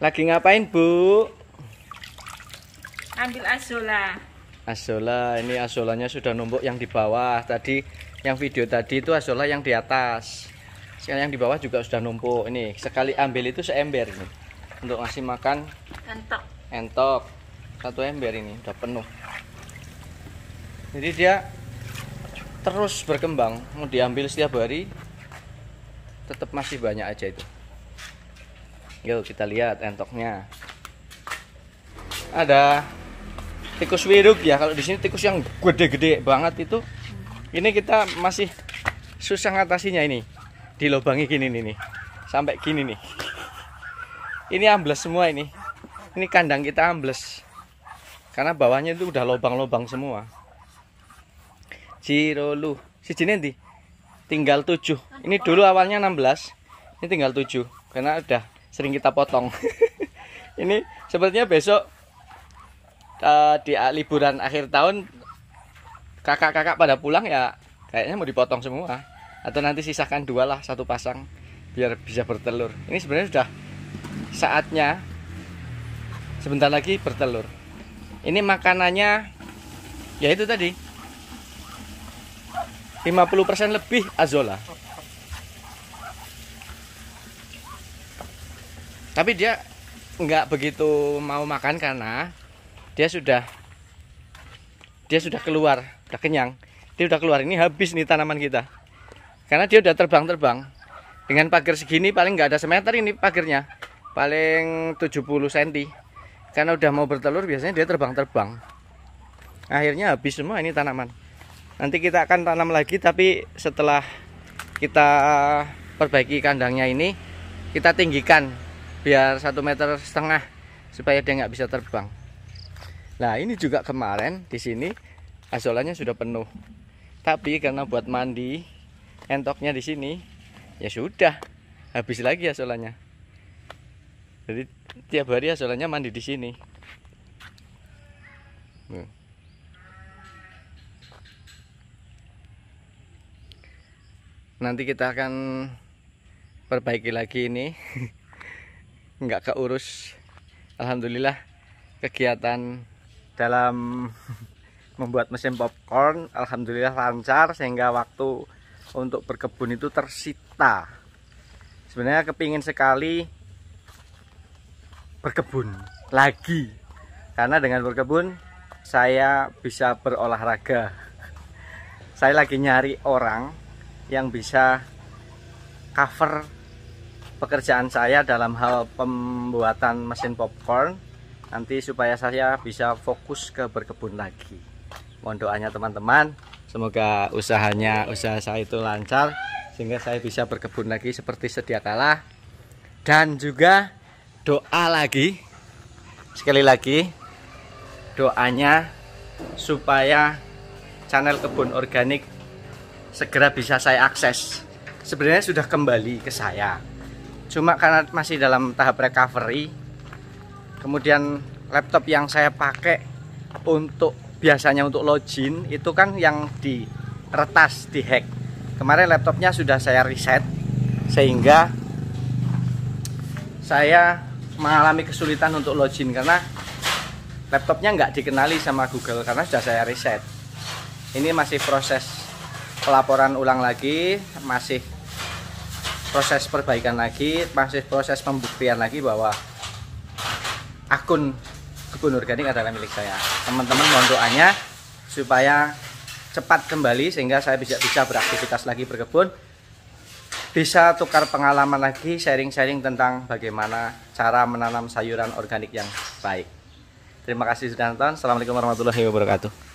Lagi ngapain, Bu? Ambil asola. Asola, ini asolanya sudah numpuk yang di bawah. Tadi yang video tadi itu asola yang di atas. Sekarang yang di bawah juga sudah numpuk. Ini sekali ambil itu seember ini. Untuk ngasih makan entok. Entok. Satu ember ini sudah penuh. Jadi dia terus berkembang, mau diambil setiap hari tetap masih banyak aja itu yuk kita lihat entoknya ada tikus wiruk ya kalau di sini tikus yang gede-gede banget itu ini kita masih susah ngatasinya ini dilobangi gini nih, nih. sampai gini nih ini ambles semua ini ini kandang kita ambles karena bawahnya itu udah lobang-lobang semua cirolu si jini nanti tinggal 7 ini dulu awalnya 16 ini tinggal 7 karena udah sering kita potong ini sepertinya besok uh, di ah, liburan akhir tahun kakak-kakak pada pulang ya kayaknya mau dipotong semua atau nanti sisakan dua lah satu pasang biar bisa bertelur ini sebenarnya sudah saatnya sebentar lagi bertelur ini makanannya ya itu tadi 50% lebih azola tapi dia nggak begitu mau makan karena dia sudah dia sudah keluar udah kenyang dia udah keluar ini habis nih tanaman kita karena dia udah terbang-terbang dengan pagar segini paling nggak ada semeter ini pagarnya paling 70 cm karena udah mau bertelur biasanya dia terbang-terbang akhirnya habis semua ini tanaman nanti kita akan tanam lagi tapi setelah kita perbaiki kandangnya ini kita tinggikan biar satu meter setengah supaya dia nggak bisa terbang nah ini juga kemarin di sini azolanya sudah penuh tapi karena buat mandi entoknya di sini ya sudah habis lagi asolanya. jadi tiap hari azolanya mandi di sini nanti kita akan perbaiki lagi ini nggak keurus Alhamdulillah kegiatan dalam membuat mesin popcorn Alhamdulillah lancar sehingga waktu untuk berkebun itu tersita sebenarnya kepingin sekali berkebun lagi karena dengan berkebun saya bisa berolahraga saya lagi nyari orang yang bisa cover pekerjaan saya dalam hal pembuatan mesin popcorn nanti supaya saya bisa fokus ke berkebun lagi mohon doanya teman-teman semoga usahanya usaha saya itu lancar sehingga saya bisa berkebun lagi seperti sedia kala dan juga doa lagi sekali lagi doanya supaya channel kebun organik segera bisa saya akses sebenarnya sudah kembali ke saya cuma karena masih dalam tahap recovery kemudian laptop yang saya pakai untuk biasanya untuk login itu kan yang di retas di hack kemarin laptopnya sudah saya reset sehingga saya mengalami kesulitan untuk login karena laptopnya nggak dikenali sama Google karena sudah saya reset ini masih proses pelaporan ulang lagi masih proses perbaikan lagi masih proses pembuktian lagi bahwa akun kebun organik adalah milik saya teman-teman mohon doanya supaya cepat kembali sehingga saya bisa bisa beraktivitas lagi berkebun bisa tukar pengalaman lagi sharing-sharing tentang bagaimana cara menanam sayuran organik yang baik terima kasih sudah nonton assalamualaikum warahmatullahi wabarakatuh